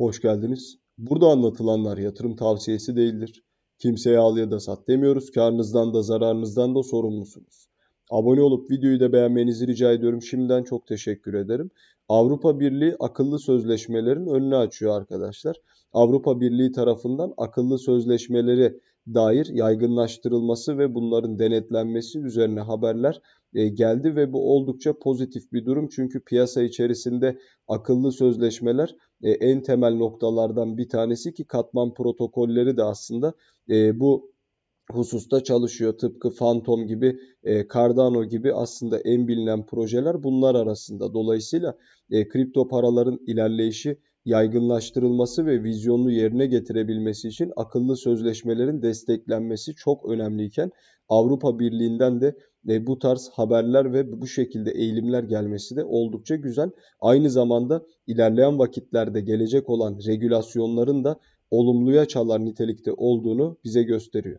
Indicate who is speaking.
Speaker 1: Hoş geldiniz. Burada anlatılanlar yatırım tavsiyesi değildir. Kimseye al ya da sat demiyoruz. Karnınızdan da zararınızdan da sorumlusunuz. Abone olup videoyu da beğenmenizi rica ediyorum. Şimdiden çok teşekkür ederim. Avrupa Birliği akıllı sözleşmelerin önünü açıyor arkadaşlar. Avrupa Birliği tarafından akıllı sözleşmeleri dair yaygınlaştırılması ve bunların denetlenmesi üzerine haberler e, geldi ve bu oldukça pozitif bir durum. Çünkü piyasa içerisinde akıllı sözleşmeler e, en temel noktalardan bir tanesi ki katman protokolleri de aslında e, bu hususta çalışıyor. Tıpkı Phantom gibi, e, Cardano gibi aslında en bilinen projeler bunlar arasında. Dolayısıyla e, kripto paraların ilerleyişi yaygınlaştırılması ve vizyonunu yerine getirebilmesi için akıllı sözleşmelerin desteklenmesi çok önemliyken Avrupa Birliği'nden de e, bu tarz haberler ve bu şekilde eğilimler gelmesi de oldukça güzel. Aynı zamanda ilerleyen vakitlerde gelecek olan regülasyonların da olumluya çalar nitelikte olduğunu bize gösteriyor.